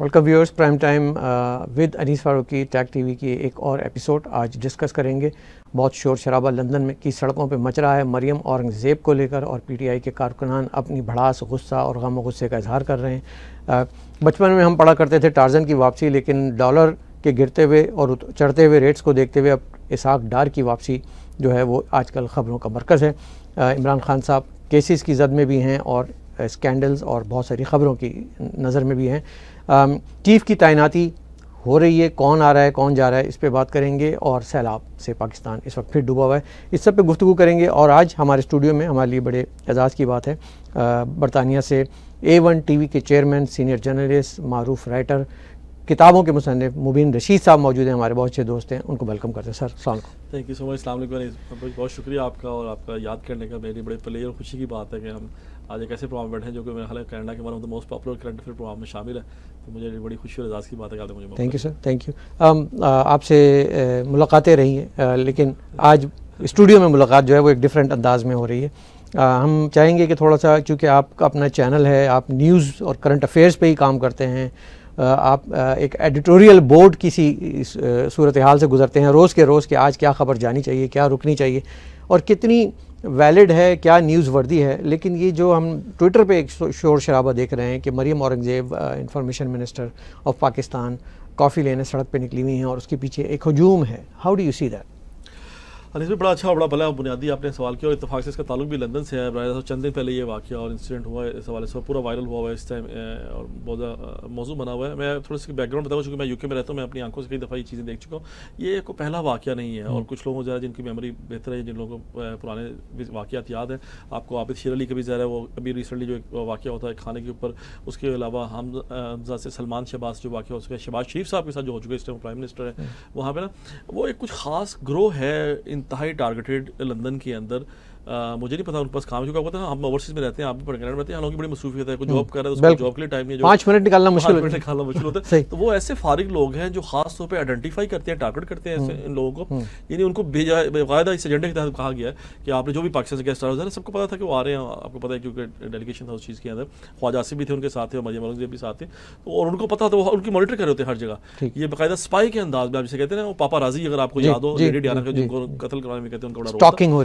Welcome viewers prime time with Anees Farooqui tag TV की एक और एपिसोड आज डिस्कस करेंगे बहुत शोर शराबा लंदन में की सड़कों पर मच रहा है मरियम औरंगज़ेब को लेकर और पीटीआई के कारकुनान अपनी भड़ास गुस्सा और गम गुस्से का इजहार कर रहे हैं बचपन में हम पढ़ा करते थे टारज़न की वापसी लेकिन डॉलर के गिरते हुए और चढ़ते हुए रेट्स को देखते हुए अब इसाक डार की वापसी जो है वो आजकल ख़बरों का मरकज़ है इमरान खान साहब केसेस की जद में भी हैं और स्कैंडल्स और बहुत सारी ख़बरों की नज़र में भी हैं चीफ की तैनाती हो रही है कौन आ रहा है कौन जा रहा है इस पर बात करेंगे और सैलाब से पाकिस्तान इस वक्त फिर डूबा हुआ है इस सब पे गुफ्तु करेंगे और आज हमारे स्टूडियो में हमारे लिए बड़े एजाज़ की बात है बरतानिया से ए वन टी के चेयरमैन सीनियर जर्नलिस्ट मारूफ राइटर किताबों के मुसनफ़ मुबीन रशीद साहब मौजूद हैं हमारे बहुत अच्छे दोस्त हैं उनको वेलकम करते हैं सर सलाम थैंक यू सो मच इस्लाम बहुत शुक्रिया आपका और आपका याद करने का मेरी बड़े प्ले और खुशी की बात है कि हम आज एक ऐसे प्रोग्राम बैठे हैं जो कि मेरे ख्याल कैनेडा के one of the most popular current affair program में शामिल है तो मुझे बड़ी खुशी और एजाज़ की बात है मुझे thank you sir thank you आपसे uh, मुलाकातें रही हैं uh, लेकिन आज स्टूडियो में मुलाकात जो है वो एक डिफरेंट अंदाज में हो रही है आ, uh, हम चाहेंगे कि थोड़ा सा चूँकि आपका अपना चैनल है आप न्यूज़ और करंट अफेयर्स पे ही काम करते हैं आप एक एडिटोरियल बोर्ड किसी सूरत हाल से गुजरते हैं रोज़ के रोज़ के आज क्या खबर जानी चाहिए क्या रुकनी चाहिए और कितनी वैलिड है क्या न्यूज़ वर्दी है लेकिन ये जो हम ट्विटर पे एक शोर शराबा देख रहे हैं कि Maryam Aurangzeb information minister of Pakistan coffee लेने सड़क पे निकली हुई हैं और उसके पीछे एक हजूम है how do you see that हाँ इसमें बड़ा अच्छा बड़ा भला बुनियादी आपने सवाल किया और इतफाक़ से इसका ताल्लुक भी लंदन से है बरह चंद दिन पहले ये वाक्य और इंसिडेंट हुआ है इस हवाले से पूरा वायरल हुआ हुआ है इस टाइम और बहुत ज़्यादा मौजू बना हुआ है मैं थोड़ा सा बैकग्राउंड बताऊँ चूँकि मैं यूके में रहता हूँ मैं अपनी आंखों से कई दफ़ा ये चीज़ें देख चुका हूँ ये कोई पहला वाक्य नहीं है और हम्म। कुछ लोगों ज़रा जिनकी मेमोरी बेहतर है जिन लोगों को पुराने वाक़ात याद हैं आपको आबिद शेर अली का भी ज़रा वो अभी रिसेंटली जो एक वाक्य होता है खाने के ऊपर उसके अलावा हम से सलमान शहबाज जो वाक्य हो चुका है शहबाज शरीफ साहब के साथ जो हो चुके हैं इस टाइम प्राइम मिनिस्टर है वहाँ पर ना वो एक कुछ खास ग्रोह है इंतहाई टारगेटेड लंदन के अंदर आ, मुझे नहीं पता उनके पास काम चुका होता था हम ओवरसीज में रहते हैं आप भी रहते हैं हालांकि बड़ी मसूफियत है कोई जॉब हम्म, कर रहा है तो उसको जॉब के लिए टाइम नहीं पाँच मिनट निकालना मुश्किल मिनट निकालना मुश्किल होता है तो वो ऐसे फारिग लोग हैं जो खास तौर पर आइडेंटिफाई करते हैं टारगेट करते हैं हम्म। इन लोगों को हम्म। यानी उनको भेजा इस एजेंडे के तहत कहा गया कि आपने जो भी पाकिस्तान से गेस्ट आ सबको पता था कि वो आ रहे हैं आपको पता है क्योंकि डेलीगेशन था उस चीज़ के अंदर ख्वाजा भी थे उनके साथ थे मरियम औरंगजेब भी साथ थे तो और उनको पता था वो तो उनकी मॉनिटर कर रहे होते हर जगह ये बाकायदा स्पाई के अंदाज में आप जिसे कहते हैं ना पापा राजी अगर आपको याद हो लेडी आना जिनको कतल करवाने में कहते हैं उनका बड़ा स्टॉकिंग हो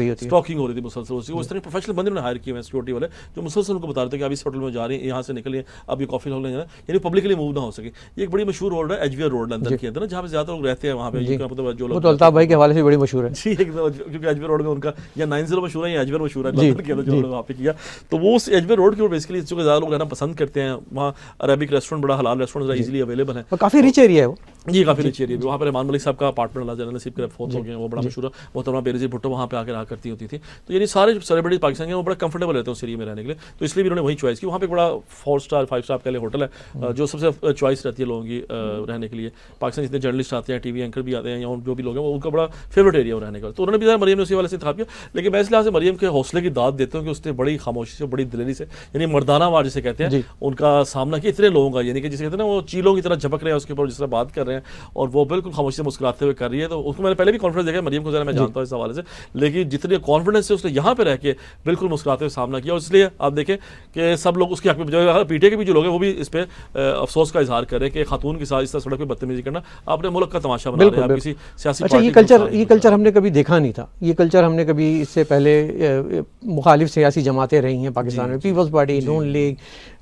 रही थी मुसलसल उसी उस तरह प्रोफेशनल बंदे ने हायर किए हैं सिक्योरिटी वाले जो मुसलसल उनको बता रहे हैं कि आप इस होटल में जा रहे हैं यहाँ से निकले अब ये कॉफी हॉल जाना यानी पब्लिकली मूव ना हो सके ये एक बड़ी मशहूर रोड है एजवियर रोड अंदर के अंदर जहाँ पे ज्यादा लोग रहते हैं वहाँ पे मतलब जो लोग अल्ताफ भाई के हवाले से बड़ी मशहूर है क्योंकि अजमेर रोड में उनका या नाइन जीरो मशहूर है या अजमेर मशहूर है वहाँ पे किया तो वो उस अजमेर रोड के बेसिकली ज्यादा लोग रहना पसंद करते हैं वहाँ अरबिक रेस्टोरेंट बड़ा हलाल रेस्टोरेंट इजिली अवेलेबल है काफी रिच एरिया है वो ये काफ़ी अच्छी एरिया वहाँ पर रहमान मलिक साहब का अपार्टमेंट अला जनरल नसीब के फोर्स हो गए वो बड़ा मशहूर है मोहतरमा बेरजी भुट्टो वहाँ पे आकर रहा करती होती थी तो यानी सारे जो सेलिब्रिटीज पाकिस्तान के वो बड़ा कंफर्टेबल रहते हैं उस एरिया में रहने के लिए तो इसलिए भी उन्होंने वही चॉइस की वहाँ पर बड़ा फोर स्टार फाइव स्टार पहले लिए होटल है हम्म। जो सबसे चॉइस रहती है लोगों की रहने के लिए पाकिस्तान जितने जर्नलिस्ट आते हैं वी एंकर भी आते हैं या जो भी लोग हैं उनका बड़ा फेवरेट एरिया रहने का तो उन्होंने भी मरीम ने उसी वाले से था किया लेकिन मैं इस लिहाज से मरीम के हौसले की दाद देता हूँ कि उसने बड़ी खामोशी से बड़ी दिलेरी से यानी मरदाना वार जिसे कहते हैं उनका सामना किया इतने लोगों का यानी कि जिसे कहते हैं ना वो चीलों की तरह झपक रहे हैं उसके ऊपर जिस तरह बात कर रहे हैं हैं और वो बिल्कुल खामोशी से मुस्कुराते हुए कर रही है तो उसको मैंने पहले भी कॉन्फिडेंस देखा मरीम को जरा मैं जानता हूँ इस हवाले से लेकिन जितने कॉन्फिडेंस है उसने यहाँ पर रह के बिल्कुल मुस्कुराते हुए सामना किया और इसलिए आप देखें कि सब लोग उसके हक में पीटे के भी जो लोग हैं वो भी इस पर अफसोस का इजहार करें कि खातून के साथ इस तरह सड़क पर बदतमीजी करना आपने मुल्क का तमाशा बना रहे हैं किसी सियासी अच्छा ये कल्चर ये कल्चर हमने कभी देखा नहीं था ये कल्चर हमने कभी इससे पहले मुखालिफ सियासी जमातें रही हैं पाकिस्तान में peoples party Noon league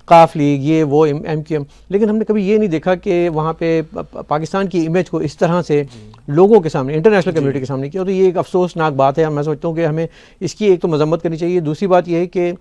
Qaf league ये वो एम क्यू एम लेकिन हमने कभी ये नहीं देखा कि वहाँ पे पाकिस्तान की इमेज को इस तरह से लोगों के सामने इंटरनेशनल कम्युनिटी के सामने किया तो ये एक अफसोसनाक बात है मैं सोचता हूँ कि हमें इसकी एक तो मजम्मत करनी चाहिए दूसरी बात यह है कि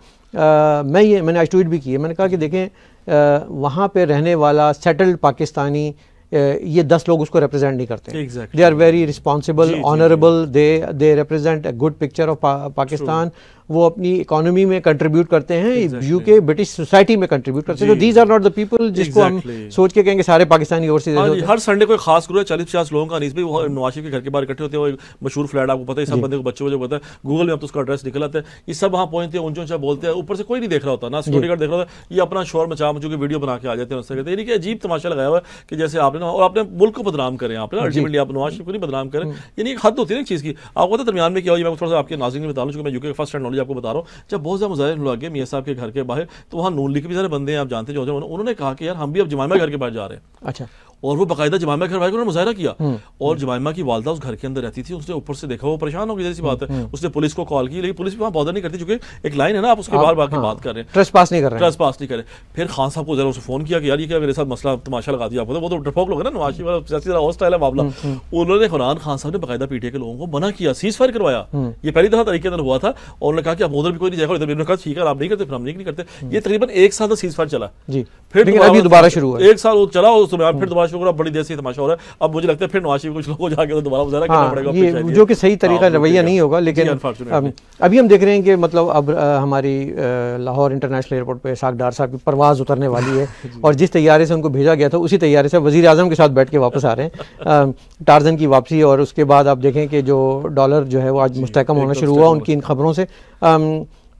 मैं ये मैंने आज ट्वीट भी की है मैंने कहा कि देखें वहाँ पर रहने वाला सेटल्ड पाकिस्तानी ये दस लोग उसको रिप्रेजेंट नहीं करते they are very responsible honourable they they represent a good picture of Pakistan वो अपनी इकोनॉमी में कंट्रीब्यूट करते हैं यूके exactly. ब्रिटिश सोसाइटी में कंट्रीब्यूट करते हैं तो these are not the people जिसको हम सोच के कहेंगे सारे पाकिस्तानी ओवरसीज हाँ हर संडे कोई खास ग्रुप है चालीस पचास लोगों का नीस भी वो नवाशिफ के घर के बाहर इकट्ठे होते हैं वो मशहूर फ्लैट आपको पता है सब बंदे को बच्चों को जो पता है गूगल में आप तो उसका एड्रेस निकल आता है ये सब वहाँ पहुंचते हैं ऊंचा बोलते हैं ऊपर से कोई नहीं देख रहा होता ना सिक्योरिटी गार्ड देख रहा होता ये अपना शोर मचा मचू के वीडियो बना के आ जाते हैं उससे कहते हैं यानी कि अजीब तमाशा लगाया हुआ है कि जैसे आपने और आपने मुल्क को बदनाम करें आपने अल्टीमेटली आप नवाशिफ को नहीं बदनाम करें हम्म। यानी एक हद होती है ना चीज़ की आपको पता है दरमियान में क्या हो मैं थोड़ा सा आपके नाजिक में बता लूँ मैं यूके फर्स्ट एंड नॉलेज आपको बता रहा हूँ जब बहुत ज्यादा मुजाहिर लोग आगे मियाँ साहब के घर के बाहर तो वहाँ नून लिख भी सारे बंदे हैं आप जानते जो उन्होंने कहा कि यार हम भी अब जमामा घर के बाहर जा रहे हैं अच्छा और वो बाकायदा जमामा के भाई ने मुजाहरा किया हम्म। और जमामा की वालदा उस घर के अंदर रहती थी उसने ऊपर से देखा वो परेशान हो गई जैसी बात है हम्म। उसने पुलिस को कॉल की लेकिन पुलिस भी वहाँ बॉदर नहीं करती चूंकि एक लाइन है ना आप उसके बाहर बार हाँ, बात कर रहे हैं ट्रस्ट पास नहीं करें फिर खान साहब को जरा उसे फोन किया कि यार ये मेरे साथ मसला तमाशा लगा दिया वो तो डरपोक लोग ना नवाशी वाला हॉस्टाइल है मामला हम्म, उन्होंने खुरान खान साहब ने बाकायदा पीटीए के लोगों को मना किया सीज फायर करवाया ये पहली दफा तरीके अंदर हुआ था और उन्होंने कहा कि अब उधर भी कोई नहीं जाएगा कहा ठीक है आप नहीं करते फिर हम नहीं करते ये तकरीबन एक साल तक सीज फायर चला जी फिर दोबारा शुरू एक साल चला उसमें फिर दोबारा तमाशा हो बड़ी देर से तमाशा हो रहा है अब मुझे लगता है फिर नवाज शरीफ कुछ लोगों जाके दोबारा गुजारा करना हाँ, पड़ेगा जो कि सही तरीका हाँ, रवैया नहीं होगा लेकिन अभी हम देख रहे हैं कि मतलब अब हमारी लाहौर इंटरनेशनल एयरपोर्ट पर इसाक डार साहब की परवाज उतरने वाली है और जिस तैयारे से उनको भेजा गया था उसी तैयारे से वजी अजम के साथ बैठ के वापस आ रहे हैं टारजन की वापसी और उसके बाद आप देखें कि जो डॉलर जो है वो आज मुस्तकम होना शुरू हुआ उनकी इन खबरों से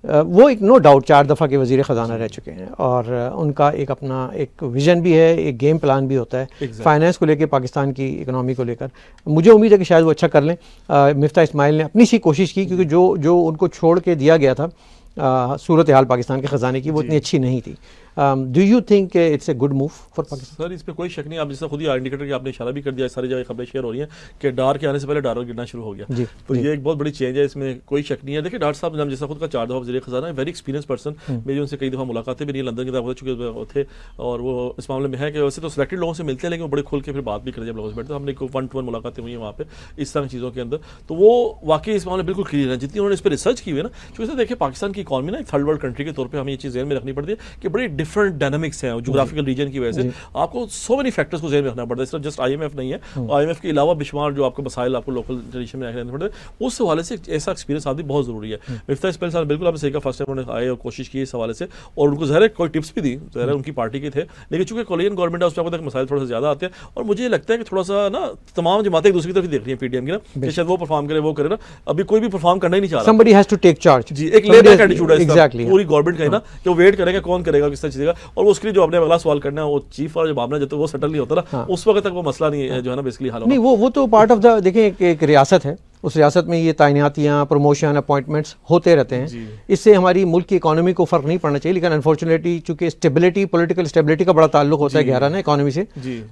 वो एक नो डाउट चार दफ़ा के वजीर ख़जाना रह चुके हैं और उनका एक अपना एक विजन भी है एक गेम प्लान भी होता है exactly. फाइनेंस को लेकर पाकिस्तान की इकनॉमी को लेकर मुझे उम्मीद है कि शायद वो अच्छा कर लें मिफ्ता इसमाइल ने अपनी सी कोशिश की क्योंकि जो जो उनको छोड़ के दिया गया था सूरत हाल पाकिस्तान के ख़जाने की वो इतनी अच्छी नहीं थी do you think it's a good move for Pakistan sir इस पर कोई शक नहीं आप जिसका खुद ही इंडिकेटर की आपने इशारा भी कर दिया सारी जगह खबरें शेयर हो रही हैं कि डार के आने से पहले डालर गिरना शुरू हो गया जी, तो जी. ये एक बहुत बड़ी चेंज है इसमें कोई शक नहीं है देखिए डार साहब नाम जैसा खुद का चार दफा वजी खजाना है वेरी एक्सपीरियंस पर्सन मेरी उनसे कई दफा मुलाकातें भी नहीं लंदन की तरफ हो चुके थे और वो इस मामले में है कि वैसे तो सिलेक्टेड लोगों से मिलते हैं लेकिन बड़े खुल के फिर बात भी करें जब लोगों से बैठते हमने वन टू वन मुलाकातें हुई हैं वहाँ पर इस तरह की चीज़ों के अंदर तो वो वाकई इस मामले बिल्कुल क्लियर है जितनी उन्होंने इस पर रिसर्च की हुई है ना चूंकि देखिए पाकिस्तान की इकॉमी ना एक थर्ड वर्ल्ड कंट्री के तौर पर हमें ये चीज़ में रखनी पड़ती है कि बड़ी डिफरेंट डायनमिक्स हैं जोग्राफिकल रीजन की वजह से आपको सो मेनी फैक्टर्स को जहन में रखना पड़ता है सिर्फ जस्ट आई नहीं है आई हम्म। के अलावा बिशमार जो आपके मसाइल आपको लोकल ट्रेडिशन में रखने पड़ते हैं उस हवाले से ऐसा एक्सपीरियंस आदि बहुत जरूरी है हम्म। मिफ्ता इसमें साहब बिल्कुल आपने सही कहा फर्स्ट टाइम उन्होंने आए और कोशिश की इस हवाले से और उनको जहर कोई टिप्स भी दी जहर हम्म। उनकी पार्टी के थे लेकिन चूंकि कॉलेजन गवर्नमेंट है उसमें आपको मसाइल थोड़ा सा ज्यादा आते हैं और मुझे लगता है कि थोड़ा सा ना तमाम जमातें एक दूसरी तरफ देख रही है पीडीएम की ना शायद वो परफॉर्म करे वो करे ना अभी कोई भी परफॉर्म करना ही नहीं चाह है पूरी गवर्नमेंट कहना हाँ। कि वो वेट करेगा कौन करेगा किस तरह चीजेगा और उसके लिए जो आपने अगला सवाल करना है वो चीफ और जो मामला जो तो वो सेटल नहीं होता ना हाँ। उस वक्त तक वो मसला नहीं है जो है ना बेसिकली हाल नहीं वो वो तो पार्ट ऑफ द देखें एक, एक रियासत है उस रियासत में ये तैनातियाँ प्रमोशन अपॉइंटमेंट्स होते रहते हैं इससे हमारी मुल्क की इकानमी को फ़र्क नहीं पड़ना चाहिए लेकिन अनफॉर्चुनेटली चूंकि स्टेबिलिटी पोलिटिकल स्टेबिलिटी का बड़ा ताल्लुक होता है गहरा ना इकानमी से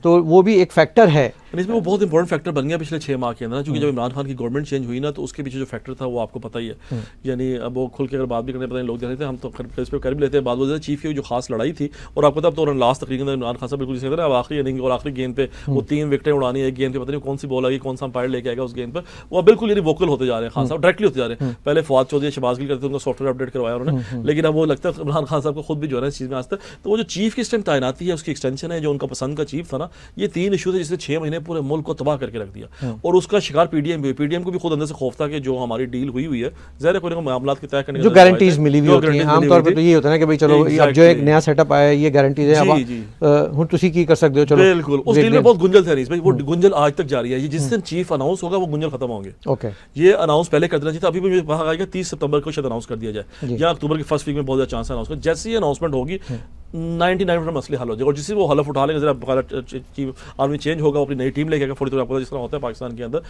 तो वो भी एक फैक्टर है इसमें वो बहुत इंपॉर्टेंट फैक्टर बन गया पिछले छः माह के अंदर क्योंकि जब इमरान खान की गवर्नमेंट चेंज हुई ना तो उसके पीछे जो फैक्टर था वो आपको पता ही है हम्म। यानी अब वो खुल के अगर बात भी करने पता नहीं लोग देख रहे थे हम तो इस पर कर भी लेते हैं बाद वो चीफ की जो खास लड़ाई थी और आपको पता तो लास्ट तकरीबन तो इमरान खान साहब बिल्कुल जिस अब आखिरी इनिंग और आखिरी गेंद पे वो हम्म। तीन विकटें उड़ानी है गेंद पर पता नहीं कौन सी बॉल आएगी कौन सा अंपायर लेके आएगा उस गेंद पर वो बिल्कुल यानी वोकल होते जा रहे हैं खान हम्म। साहब डायरेक्टली होते जा रहे हैं पहले फवाद चौधरी शबाज गिल करते उनका सॉफ्टवेयर अपडेट करवाया उन्होंने लेकिन अब वो लगता है इमरान खान साहब को खुद भी जो है इस चीज़ में आज तक तो वो जो चीफ की इस टाइम तैनाती है उसकी एक्सटेंशन है जो उनका पसंद का चीफ था ना ये तीन इशू थे जिससे छः महीने ने पूरे मुल्क को तबाह करके रख दिया हाँ। और उसका शिकार पीडीएम भी पीडीएम को भी खुद अंदर से खौफ था कि जो हमारी डील हुई हुई है जहर को मामला के तय करने जो गारंटीज मिली हुई होती हैं आमतौर पर तो ये होता है ना कि चलो अब जो एक नया सेटअप आया ये गारंटीज है अब हुन ਤੁਸੀਂ ਕੀ ਕਰ ਸਕਦੇ चलो बिल्कुल उस डील में बहुत गुंजल थे वो हाँ। गुंजल आज तक जारी है जिस हाँ। दिन चीफ अनाउंस होगा वो गुंजल खत्म होंगे ओके ये अनाउंस पहले कर देना चाहिए अभी भी कहा गया 30 सितंबर को शायद अनाउंस कर दिया जाए या अक्टूबर के फर्स्ट वीक में बहुत ज्यादा चांस अनाउंस कर जैसे ही अनाउंसमेंट होगी नाइनटी नाइन परसेंट मसले हल हो जाएगा और जिससे वो हलफ उठा लेंगे जरा चीफ आर्मी चेंज होगा अपनी नई टीम लेके आएगा जिस तरह होता है पाकिस्तान के अंदर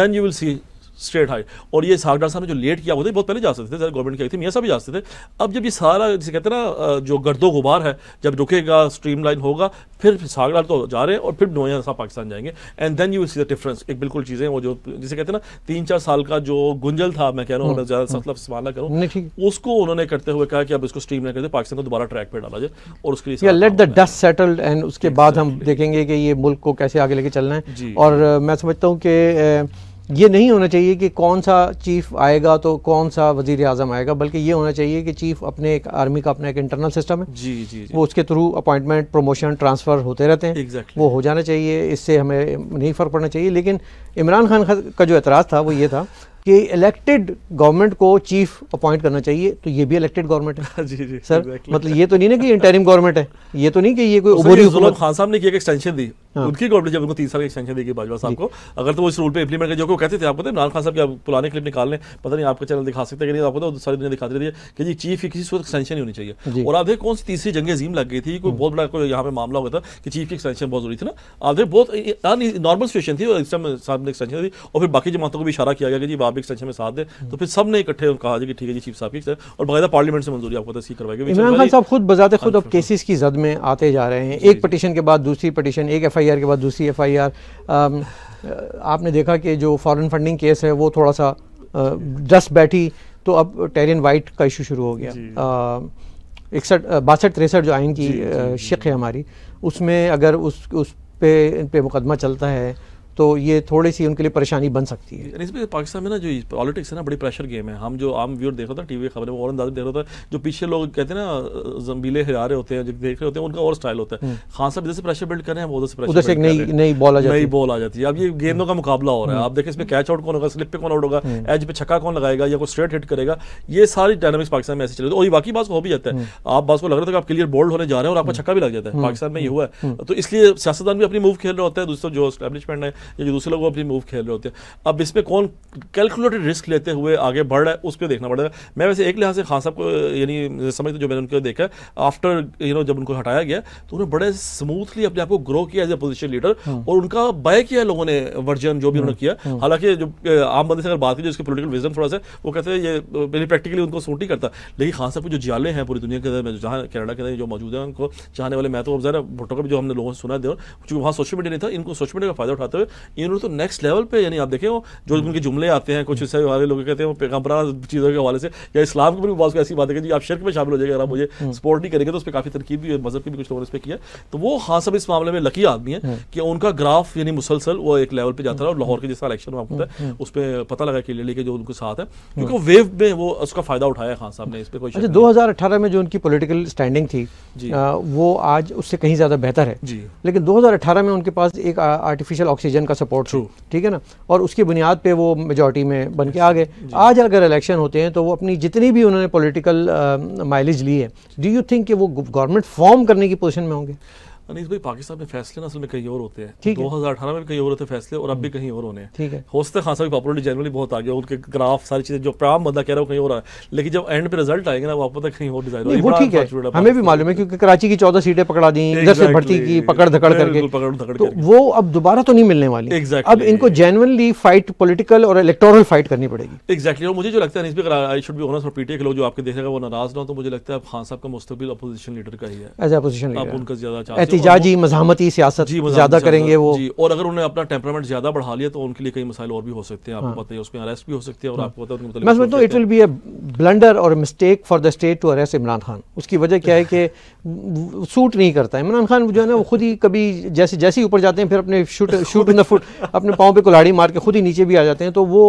then you will see straight high और ये इसहाक डार साहब ने जो लेट किया हुआ था तो बहुत पहले जा सकते थे गवर्नमेंट की थी मियाँ साहब भी जा सकते थे अब जब ये सारा जिसे कहते हैं ना जो गर्दो गुबार है जब रुकेगा स्ट्रीम लाइन होगा फिर इसहाक डार तो जा रहे हैं और फिर नोया साहब पाकिस्तान जाएंगे and then you see the difference एक बिल्कुल चीज़ें वो जो जिसे कहते हैं ना तीन चार साल का जो गुंजल था मैं कह रहा हूँ ज़्यादा हम्म। मतलब इस्तेमाल करूँ उसको उन्होंने करते हुए कहा कि अब इसको स्ट्रीम लाइन करते पाकिस्तान को दोबारा ट्रैक पर डाला जाए और उसके लिए let the dust settled and उसके बाद हम देखेंगे कि ये मुल्क को कैसे आगे लेके चलना है और मैं समझता हूँ कि ये नहीं होना चाहिए कि कौन सा चीफ आएगा तो कौन सा वजीर आजम आएगा बल्कि ये होना चाहिए कि चीफ अपने एक आर्मी का अपना एक इंटरनल सिस्टम है जी जी, जी। वो उसके थ्रू अपॉइंटमेंट प्रमोशन ट्रांसफ़र होते रहते हैं exactly. वो हो जाना चाहिए इससे हमें नहीं फ़र्क पड़ना चाहिए लेकिन इमरान खान का जो एतराज़ था वो ये था कि इलेक्टेड गवर्नमेंट को चीफ अपॉइंट करना चाहिए तो ये भी इलेक्टेड गवर्नमेंट है जी जी सर exactly. मतलब ये तो नहीं ना कि इंटरिम गवर्नमेंट है ये तो नहीं कि ये कोई तो खान साहब ने की एक एक्सटेंशन दी हाँ। उनकी गवर्नमेंट जब उनको तीन साल की एक्सटेंशन देगी बाजवा साहब को अगर तो वो इस रूल पे इंप्लीमेंट कर जो को कहते थे आपको इमरान खान साहब की पुराने क्लिप निकाल लें पता नहीं आपका चैनल दिखा सकते नहीं आपको तो सारी दुनिया दिखाती रही है कि जी चीफ की किसी सूरत एक्सटेंशन होनी चाहिए और आधे कौन सी तीसरी जंग अजीम लग गई थी कोई हम्म। बहुत बड़ा कोई यहाँ पे मामला हो था कि चीफ की एक्सटेंशन बहुत जरूरी थी ना आधे बहुत नॉर्मल सिचुएशन थी और इस टाइम साहब ने एक्सटेंशन दी और फिर बाकी जमातों को भी इशारा किया गया कि जी आप एक्सटेंशन में साथ दें हम्म। तो फिर सब ने इकट्ठे कहा कि ठीक है जी चीफ साहब की और बाकायदा पार्लियामेंट से मंजूरी आपको तस्वीर करवाएगी इमरान खान साहब खुद बजाते खुद अब केसेस की जद में आते जा रहे हैं एक पटिशन के बाद दूसरी पटिशन एक एफ एफआईआर के बाद दूसरी एफआईआर um, uh, आपने देखा कि जो फॉरेन फंडिंग केस है वो थोड़ा सा जस्ट uh, बैठी तो अब टेरियन वाइट का इशू शुरू हो गया uh, इकसठ बासठ तिरसठ जो आइन की शिक है हमारी उसमें अगर उस उस पे इन पे मुकदमा चलता है तो ये थोड़ी सी उनके लिए परेशानी बन सकती है इसमें पाकिस्तान में ना जो पॉलिटिक्स है ना बड़ी प्रेशर गेम है हम जो आम व्यूअर देख रहे थे टीवी खबरें वो और अंदाज देख रहे था जो पीछे लोग कहते हैं ना जम्बीले हिरा रहे होते हैं जो देख रहे होते हैं उनका और स्टाइल होता है हम्म। खास साहब इधर से प्रेशर बिल्ड करें उधर से उधर से नई नई बॉल आ जाती है नई बॉल आ जाती है अब ये गेंदों हम्म। का मुकाबला हो रहा है हम्म। आप देखें इसमें कैच आउट कौन होगा स्लिप पे कौन आउट होगा एज पे छक्का कौन लगाएगा या कोई स्ट्रेट हिट करेगा ये सारी डायनामिक्स पाकिस्तान में ऐसे चले और ये बाकी बात हो भी जाता है आप बात को लग रहा था आप क्लियर बोल्ड होने जा रहे हैं और आपका छक्का भी लग जाता है पाकिस्तान में ये हुआ है तो इसलिए सियासतदान भी अपनी मूव खेल रहे होता है दूसरा जो स्टैब्लिशमेंट है या जो दूसरे लोग अपनी मूव खेल रहे होते हैं अब इसमें कौन कैलकुलेटेड रिस्क लेते हुए आगे बढ़ रहा है उस पर देखना पड़ेगा मैं वैसे एक लिहाज से खान साहब को यानी समझते तो जो मैंने उनको देखा आफ्टर यू नो जब उनको हटाया गया तो उन्होंने बड़े स्मूथली अपने आप को ग्रो किया एज ए पोजिशन लीडर और उनका बाय किया लोगों ने वर्जन जो भी उन्होंने हाँ। किया हाँ। हालांकि जो आम बंदे से अगर बात की जिसके पोलिटिकल विजन थोड़ा सा वो कहते हैं ये मेरी प्रैक्टिकली उनको सूट नहीं करता लेकिन खान साहब को जो जियाले हैं पूरी दुनिया के अंदर जहाँ कनाडा के अंदर जो मौजूद है उनको चाहने वाले मैं तो अब ज़रा भुट्टो का भी जो हमने लोगों से सुना दे चूँकि वहाँ सोशल मीडिया नहीं था इनको सोशल मीडिया का फायदा उठाते हुए ये लोग तो नेक्स्ट लेवल पे यानी आप देखें वो जो हम्म। उनके जुमले आते हैं कुछ इससे वाले लोग कहते हैं वो चीज़ों के हवाले से या इस्लाम के भी बहुत ऐसी बात है जी आप शर्क में शामिल हो जाएगा अगर आप मुझे सपोर्ट हम्म। नहीं करेंगे तो उस पर काफ़ी तरकीब भी मजहब की भी कुछ लोगों ने इस पर किया तो वो हाँ सब इस मामले में लकी आदमी है हम्म। कि उनका ग्राफ यानी मुसलसल वो एक लेवल पर जाता रहा और लाहौर के जैसा इलेक्शन वहाँ होता है उस पर पता लगा कि ले लेके जो उनके साथ है क्योंकि वो वेव में वो उसका फ़ायदा उठाया खान हाँ, साहब ने इस पर कोई अच्छा, दो हज़ार अठारह में जो उनकी पोलिटिकल स्टैंडिंग थी वो आज उससे कहीं ज़्यादा बेहतर है लेकिन दो हज़ार अठारह में उनके पास एक आर्टिफिशियल ऑक्सीजन का सपोर्ट थ्रू ठीक है ना और उसकी बुनियाद पे वो मेजोरिटी में बन के आ गए आज अगर इलेक्शन होते हैं तो वो अपनी जितनी भी उन्होंने पॉलिटिकल माइलेज ली है डू यू थिंक कि वो गवर्नमेंट फॉर्म करने की पोजिशन में होंगे अनिस भाई पाकिस्तान में फैसले ना असल में कहीं और होते हैं दो हजार अठारह में भी कहीं और होते फैसले और अब भी हम्म। कहीं और होने हैं ठीक है होस्ते खासा भी पॉपुलरिटी जनरली बहुत आगे उनके ग्राफ सारी चीजें जो प्राम बंदा कह रहा है कहीं और लेकिन जब एंड पे रिजल्ट आएंगे ना वो आपको कहीं और डिजाइन वो ठीक है हमें भी मालूम है क्योंकि कराची की चौदह सीटें पकड़ा दी इधर से भर्ती की पकड़ धकड़ करके तो वो अब दोबारा तो नहीं मिलने वाली एक्जैक्ट अब इनको जेनवनली फाइट पोलिटिकल और इलेक्टोरल फाइट करनी पड़ेगी एक्जैक्टली और मुझे जो लगता है अनिस आई शुड भी ऑनस्ट और पीटीए के लोग जो आपके देखेगा वो नाराज ना हो तो मुझे लगता है खान साहब का मुस्तबिल अपोजिशन लीडर का ही है एज अपोजिशन आप उनका ज्यादा चाहते एहतजाजी मजामती सियासत ज़्यादा करेंगे वो और अगर उन्हें अपना टेम्परामेंट ज़्यादा बढ़ा लिया तो उनके लिए कई मसाइल और भी हो सकते हैं आपको हाँ। हाँ। पता है उसमें अरेस्ट भी हो सकते हैं it will be a blunder और mistake for the state to arrest Imran Khan उसकी वजह क्या है कि सूट नहीं करता इमरान खान जो है ना वो खुद ही कभी जैसे जैसे ऊपर जाते हैं फिर अपने शूट इन द फुट अपने पाँव पर कुल्हाड़ी मार के खुद ही नीचे भी आ जाते हैं तो वो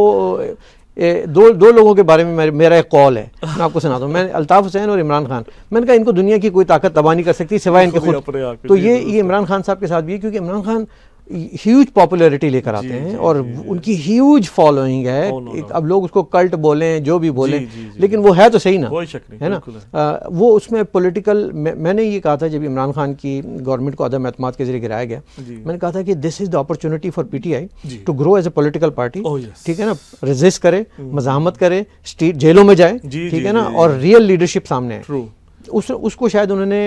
दो दो लोगों के बारे में मेरा एक कॉल है मैं आपको सुनाता हूँ मैं अल्ताफ़ हुसैन और इमरान खान मैंने कहा इनको दुनिया की कोई ताकत तबाह नहीं कर सकती सिवाय इनके खुद तो ये ये इमरान खान साहब के साथ भी है क्योंकि इमरान खान ह्यूज पॉपुलैरिटी लेकर आते हैं और उनकी ह्यूज फॉलोइंग है oh, अब लोग उसको कल्ट बोलें जो भी बोलें लेकिन वो है तो सही ना है ना वो उसमें पॉलिटिकल मैंने ये कहा था जब इमरान खान की गवर्नमेंट को अदम एतम के जरिए गिराया गया मैंने कहा था कि this is the opportunity for P T I to grow as a political party ठीक है ना रेजिस्ट करे मजामत करे स्ट्रीट जेलों में जाए ठीक है ना और रियल लीडरशिप सामने आए उस उसको शायद उन्होंने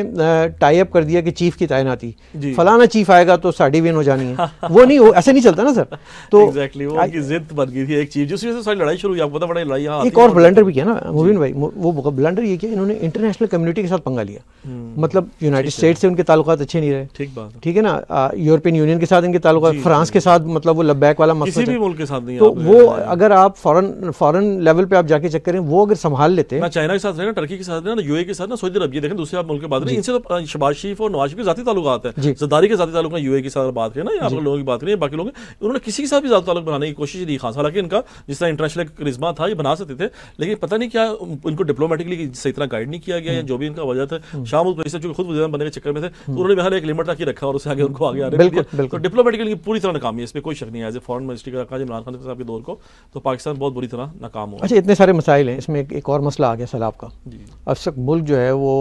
टाई अप कर दिया कि चीफ की तैनाती फलाना चीफ आएगा तो साड़ी विन हो जानी है वो नहीं वो ऐसे नहीं चलता ना सर तो exactly, वो उनकी जिद बन गई थी एक चीफ जिस वजह से सारी लड़ाई शुरू हुई आपको पता बड़ा लड़ाई एक और ब्लंडर भी किया ना मोविन भाई वो ब्लंडर ये किया इन्होंने इंटरनेशनल कम्युनिटी के साथ पंगा लिया हम्म। मतलब यूनाइटेड स्टेट से उनके ताल्लुक अच्छे नहीं रहे ठीक बात ठीक है ना यूरोपियन यूनियन के साथ इनके ताल्लुक फ्रांस के साथ मतलब वो लबैक वाला मसला किसी भी मुल्क के साथ नहीं तो वो अगर आप फॉरन फॉरन लेवल पे आप जाके चेक करें वो अगर संभाल लेते हैं चाइना e के साथ ना टर्की के साथ ना यूए के साथ ना सऊदी अरब ये देखें दूसरे आप मुल्क बात करें इनसे तो हाँ, शबाज शरीफ और नवाज शरीफ के जाती ताल्लुक हैं जदारी के जाती तालुक है यू के साथ बात करें ना यहाँ पर लोगों की बात करें बाकी लोग उन्होंने किसी के साथ भी ज्यादा ताल्लुक बनाने की कोशिश नहीं खास हालांकि इनका जिस तरह इंटरनेशनल करिश्मा था ये बना सकते थे लेकिन पता नहीं क्या इनको डिप्लोमेटिकली सही तरह गाइड नहीं किया गया या हम्म। जो भी इनका वजह था हम्म। शाम उस से जो खुद वजह बनने के चक्कर में थे तो हम्म। उन्होंने बहर एक लिमिट तक ही रखा और उससे आगे उनको आगे आ रहे तो डिप्लोमेटिकली पूरी तरह नाकामी है इसमें कोई शक नहीं है एज ए फॉरन मिनिस्ट्री का रखा इमरान खान साहब के दौर को तो पाकिस्तान बहुत बुरी तरह नाकाम हुआ अच्छा इतने सारे मसाइल हैं इसमें एक और मसला आ गया सलाब का अब तक मुल्क जो है वो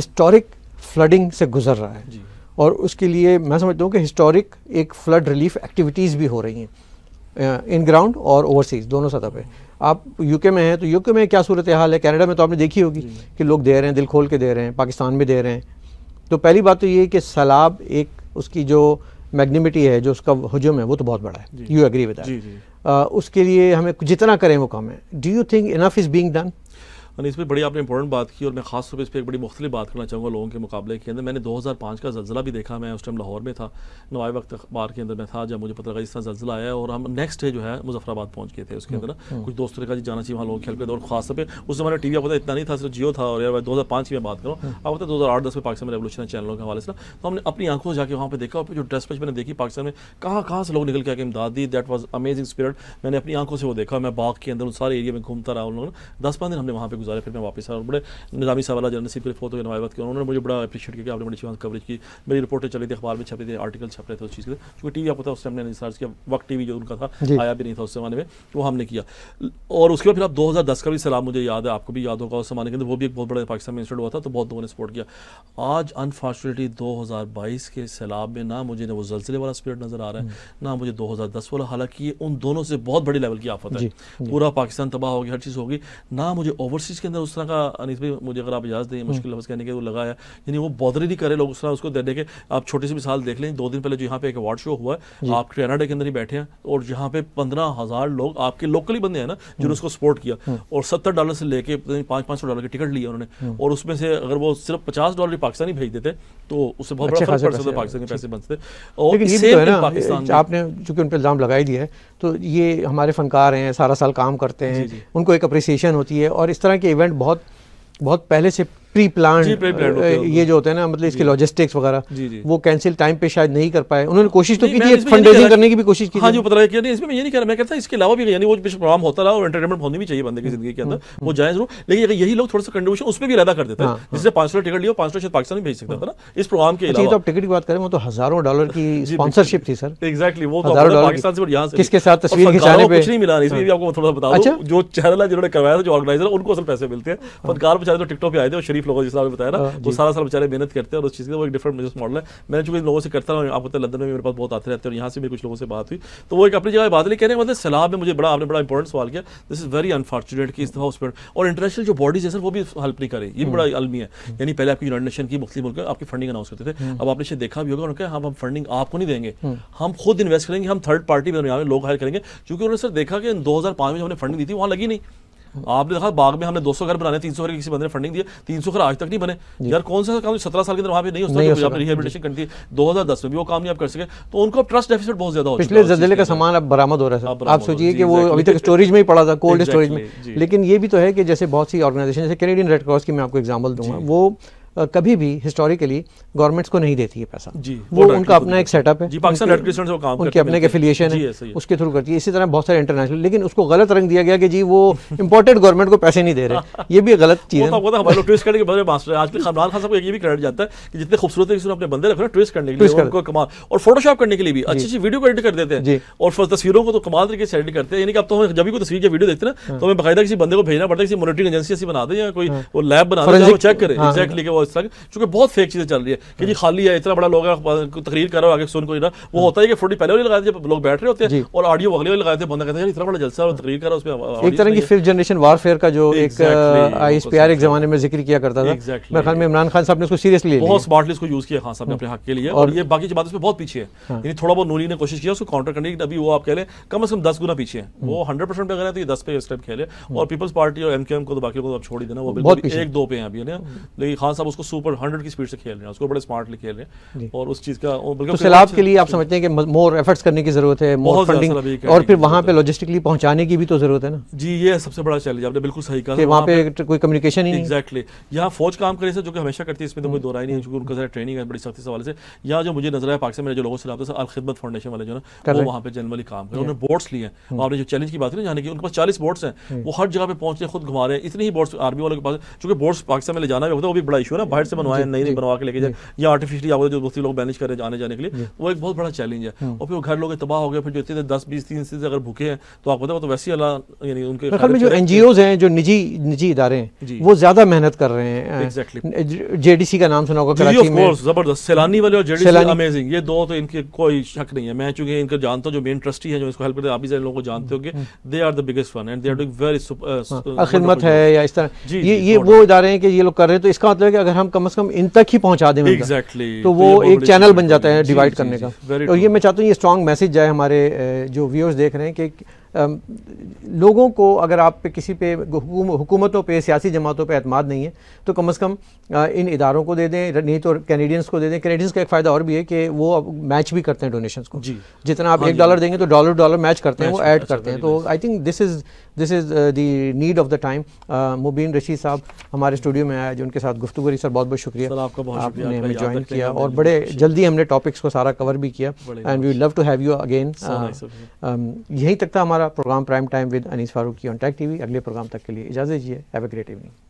हिस्टोरिक फ्लडिंग से गुजर रहा है और उसके लिए मैं समझता हूँ कि हिस्टोरिक एक फ्लड रिलीफ एक्टिविटीज़ भी हो रही हैं इन ग्राउंड और ओवरसीज दोनों सतह पर आप यूके में हैं तो यूके में क्या सूरत हाल है कनाडा में तो आपने देखी होगी कि लोग दे रहे हैं दिल खोल के दे रहे हैं पाकिस्तान में दे रहे हैं तो पहली बात तो ये कि सैलाब एक उसकी जो मैग्नीमिटी है जो उसका हजुम है वो तो बहुत बड़ा है यू एग्री विद उसके लिए हमें जितना करें वो कम है do you think enough is being done मैंने इस पर बड़ी आपने इंपॉर्टेंट बात की और मैं खास तौर पर इस पर एक बड़ी मुख्तलि बात करना चाहूँगा लोगों के मुकाबले के अंदर मैंने दो हज़ार पाँच का जलजिला भी देखा मैं उस टाइम लाहौर में था नवाए वक्त अखबार के अंदर मैं था जब मुझे पता लगा इस तरह जलजिला आया और हम नेक्स्ट डे जो है मुजफ्फराबाद पहुँच गए थे उसके अंदर हम्म, हम्म। कुछ दोस्तों ने कहा जी जाना चाहिए वहाँ लोग खेल पे और खास तौर पर उस जमाने टी वी आपको इतना नहीं था सिर्फ जियो था और दो हज़ार पाँच की मैं बात करूँ अब होता दो हज़ार आठ दस में पाकिस्तान में रेवोल्यूशन चैनलों के हवाले से तो हमने अपनी आंखों से जाकर वहाँ पर देखा और जो ड्रेस पेज मैंने देखी पाकिस्तान में कहाँ कहाँ से लोग निकल के आगे इमदाद दी दैट वॉज अमेजिंग स्पिरिट मैंने अपनी आंखों से वो देखा मैं बाग के अंदर उस सारे एरिया में घूमता रहा उन लोगों ने दस पंद्रह दिन हमने वहाँ पर गुजारे फिर मैं वापस आया और बड़े निज़ामी सवाल जनरल सी फोत हुए नवाबत के उन्होंने मुझे बड़ा अप्रिशिएट किया कि आपने बड़ी चीज़ कवरेज की मेरी रिपोर्टें चली थी अखबार में छपे थे आर्टिकल छप रहे थे उस चीज़ के क्योंकि टी वी आपको था उस टाइम मैंने रिसर्च किया वक्त टी वी जो उनका था आया भी नहीं था उस जमाने में वो हमने किया और उसके बाद फिर आप दो हज़ार दस का भी सलाम मुझे याद है आपको भी याद होगा उस जमाने के अंदर वो भी एक बहुत बड़ा पाकिस्तान में इंस्टेंट हुआ था तो बहुत लोगों ने सपोर्ट किया आज अनफॉर्चुनेटली दो हज़ार बाईस के सैलाब में ना मुझे वो जलसले वाला स्पीड नज़र आ रहा है हम्म। ना मुझे दो हज़ार दस वाला हालांकि उन दोनों से बहुत बड़ी लेवल की आफत है पूरा पाकिस्तान तबाह होगी हर चीज़ होगी ना मुझे ओवरसीज चीज़ के अंदर उस तरह का अनिस भाई मुझे अगर आप इजाज़ दें हम्म। मुश्किल लफ्ज़ कहने के वो लगाया यानी वो बॉदरी नहीं करे लोग उस तरह उसको देने के आप छोटी सी मिसाल देख लें दो दिन पहले जो यहाँ पे एक अवार्ड शो हुआ है आप कनाडा के अंदर ही बैठे हैं और जहाँ पे पंद्रह हज़ार लोग आपके लोकली बंदे हैं ना जिन्होंने हम्म। उसको सपोर्ट किया हम्म। और सत्तर डॉलर से लेके पाँच पाँच सौ डॉलर की टिकट लिया उन्होंने और उसमें से अगर वो सिर्फ पचास डॉलर पाकिस्तानी भेज देते तो उससे बहुत अच्छे बड़ा फर्क पाकिस्तान के पैसे बनते और लेकिन ये तो है ना आपने चूंकि उन पर इल्ज़ाम लगा ही दिया है तो ये हमारे फनकार हैं सारा साल काम करते हैं उनको एक अप्रिसिएशन होती है और इस तरह के इवेंट बहुत बहुत पहले से प्री प्लान ये जो होता है ना मतलब इसके लॉजिस्टिक्स वगैरह वो कैंसिल टाइम पे शायद नहीं कर पाए उन्होंने हाँ। कोशिश तो की थी फंड करने की भी कोशिश की हाँ जो पता किया नहीं इसमें मैं ये नहीं कह रहा मैं कहता इसके अलावा भी यानी वो प्रोग्राम होता रहा और एंटरटेनमेंट होनी भी चाहिए बंदे की हम्म, जिंदगी के हम्म, अंदर वो हम्म। जाए जरूर लेकिन अगर यही लोग थोड़ा सा कंट्रीब्यूशन उसमें भी अदा कर देते हैं हाँ, हाँ। जिससे पांच सौ टिकट लिया पांच सौ शायद पाकिस्तान भेज सकता था ना इस प्रोग्राम के अच्छा, तो अलावा आप टिकट की बात करें वो तो हजारों डॉलर की स्पॉन्सरशिप थी सर एग्जैक्टली वो तो पाकिस्तान से यहाँ से किसके साथ तस्वीर खिंचाने पे कुछ नहीं मिला इसमें भी आपको थोड़ा बता दूं अच्छा। जो चैनल है जिन्होंने करवाया था जो ऑर्गेनाइजर उनको असल पैसे मिलते हैं पत्रकार बेचारे तो टिकटॉक पे आए थे और शरीफ लोगों जिस आपने बताया ना हाँ, वो सारा साल बेचारे मेहनत करते हैं और उस चीज़ का वो एक डिफरेंट बिजनेस मॉडल है मैंने चूंकि इन लोगों से करता हूँ आप बताए लंदन में मेरे पास बहुत आते रहते हैं और यहाँ से भी कुछ लोगों से बात हुई तो वो एक अपनी जगह बात नहीं कह रहे हैं मतलब सलाब में मुझे बड़ा आपने बड़ा इंपॉर्टेंट सवाल किया दिस इज वेरी अनफॉर्चुनेट कि इस दफा उस पर और इंटरनेशनल जो बॉडीज है सर वो भी हेल्प नहीं करें ये बड़ा हम्म। अलमी है यानी पहले आपकी यूनाइट नेशन की मुख्तु मुल्क आपकी फंडिंग अनाउंस करते थे हम्म। अब आपने देखा भी होगा उनका हम हम फंडिंग आपको नहीं देंगे हम्म। हम खुद इन्वेस्ट करेंगे हम थर्ड पार्टी में लोग हायर करेंगे क्योंकि उन्होंने सर देखा कि दो हजार में जो हमने फंडिंग दी थी वहाँ लगी नहीं आपने देखा बाग में हमने 200 घर बनाने 300 घर किसी बंदे ने फंडिंग दी 300 घर आज तक नहीं बने यार कौन सा काम सत्रह साल के अंदर वहाँ पे नहीं होता सकता आपने रिहेबिलिटेशन कर दी दो में भी वो काम नहीं आप कर सके तो उनको ट्रस्ट डेफिसिट बहुत ज्यादा हो पिछले जल्जिले का सामान अब बरामद हो रहा है आप सोचिए कि वो अभी तक स्टोरेज में ही पड़ा था कोल्ड स्टोरेज में लेकिन ये भी तो है कि जैसे बहुत सी ऑर्गेनाइजेशन जैसे कैनेडियन रेड क्रॉस की मैं आपको एग्जाम्पल दूंगा वो कभी भी हिस्टोरिकली गवर्नमेंट्स को नहीं देती है पैसा जी वो उनका अपना एक सेटअप है जी पाकिस्तान रेड क्रिसेंट से काम उनके अपने एफिलियशन है उसके थ्रू करती है इसी तरह बहुत सारे इंटरनेशनल लेकिन उसको गलत रंग दिया गया कि जी वो इंपोर्टेड गवर्नमेंट को पैसे नहीं दे रहे ये भी गलत चीज़ तो- है तो आजकल इमरान खान साहब को ये भी क्रेडिट जाता है कि जितने खूबसूरत अपने बंदे रखे ट्विस्ट करने के लिए कमाल और फोटोशॉप करने के लिए भी अच्छी अच्छी वीडियो को एडिट कर देते हैं और तस्वीरों को तो कमाल तरीके से एडिट करते हैं यानी कि अब तो जब भी कोई तस्वीर या वीडियो देखते हैं हाँ। तो हमें बकायदा किसी बंदे को भेजना पड़ता है किसी मॉनिटरिंग एजेंसी ऐसी बना दे या कोई हाँ। वो लैब बना दे चेक करें एक्जैक्टली वो आज तक चूंकि बहुत फेक चीज़ें चल रही है कि जी हाँ। खाली है इतना बड़ा लोग तकरीर करो आगे सुन को ना वो हाँ। होता है कि फोटी पहले वाली लगाए थे लोग बैठ रहे होते हैं और ऑडियो अगले वाले लगाए थे बंदा कहते हैं इतना बड़ा जलसा और तकरीर करा उसमें एक तरह की फिफ्थ जनरेशन वारफेयर का जो एक तो आई एस पी आर एक जमाने में जिक्र किया करता था मेरे ख्याल में इमरान खान साहब ने उसको सीरियसली बहुत स्मार्टली उसको यूज़ किया खान हाँ, साहब ने अपने हक के लिए और ये बाकी बात उसमें बहुत पीछे है थोड़ा बहुत नूरी ने कोशिश किया उसको काउंटर करने की अभी वो आप कह लें कम से कम दस गुना पीछे है वो हंड्रेड हम्म। परसेंट अगर है तो ये दस पे इस टाइम खेले हम्म। और पीपल्स पार्टी और एम को तो बाकी को आप छोड़ ही देना वो बिल्कुल एक दो पे हैं अभी हम्म। लेकिन खान साहब उसको सुपर हंड्रेड की स्पीड से खेल रहे हैं उसको बड़े स्मार्टली खेल रहे हैं और उस चीज़ का बल्कि तो सैलाब के लिए आप समझते हैं कि मोर एफर्ट्स करने की जरूरत है मोर फंडिंग और फिर वहाँ पे लॉजिस्टिकली पहुँचाने की भी तो जरूरत है ना जी ये सबसे बड़ा चैलेंज आपने बिल्कुल सही कहा वहाँ पे कोई कम्युनिकेशन ही एक्जैक्टली यहाँ फौज काम करे से जो कि हमेशा करती है इसमें तो कोई दोहराई नहीं है क्योंकि उनका जरा ट्रेनिंग है बड़ी सख्ती सवाल से यहाँ जो मुझे नजर आया पाकिस्तान में जो लोगों से रहा अल खिदमत फाउंडेशन वाले जो ना वो वहाँ पे जनरली काम करें उन्होंने बोर्ड्स लिए हैं हम्म। आपने जो चैलेंज की बात ना जाने की उनके पास चालीस बोर्ड्स हैं हम्म। वो हर जगह पे पहुंचे खुद घुमा रहे हैं इतनी ही बोर्ड्स आर्मी वालों के पास चूंकि बोर्ड्स पाकिस्तान में ले जाना भी होता है वो भी बड़ा इशू ना बाहर से बनवाए नई नई बनवा के लेके जाए या आर्टिफिशियली आगे जो दूसरे लोग मैनेज कर रहे आने जाने के लिए वो एक बहुत बड़ा चैलेंज है हाँ। और फिर घर लोग तबाह हो गए फिर जो इतने दस बीस तीन से अगर भूखे हैं तो आप बताओ तो वैसे अल्लाह यानी उनके जो एन हैं जो निजी निजी इदारे हैं वो ज्यादा मेहनत कर रहे हैं जेडीसी का नाम सुना होगा जबरदस्त सैलानी वाले और जेडीसी अमेजिंग ये दो तो इनके कोई शक नहीं है मैं चूंकि इनको जानता हूँ जो मेन ट्रस्टी है जो इसको हेल्प करते हैं आप भी लोगों को जानते होंगे they are the biggest one and they are doing very खिदमत है या इस तरह ये ये वो इदारे हैं कि ये लोग कर रहे हैं तो इसका मतलब है कि अगर हम कम से कम इन तक ही पहुंचा दें exactly. तो, तो वो तो एक चैनल बन जाता है डिवाइड करने जी, का जी, और तो ये मैं चाहता हूँ ये स्ट्रॉन्ग मैसेज जाए हमारे जो व्यूअर्स देख रहे हैं कि लोगों को अगर आप पे किसी पे हुकूमतों पे सियासी जमातों पे अतमाद नहीं है तो कम से कम इन इदारों को दे दें नहीं तो कैनेडियंस को दे दें कैनेडियंस का एक फ़ायदा और भी है कि वो अब मैच भी करते हैं डोनेशंस को जितना आप हाँ एक डॉलर हाँ देंगे तो डॉलर डॉलर मैच करते हैं वो ऐड करते हैं तो I think this is this is the need of the time Mubeen Rasheed साहब हमारे स्टूडियो में आया जो उनके साथ गुफ्तु करी सर बहुत बहुत शुक्रिया आपने हमें ज्वाइन किया और बड़े जल्दी हमने टॉपिक्स को सारा कवर भी किया and we love to have you again यहीं तक था हमारा program prime time with Anees की ऑन टैक टी अगले प्रोग्राम तक के लिए इजाज़त दीजिए हैव ए ग्रेट इवनिंग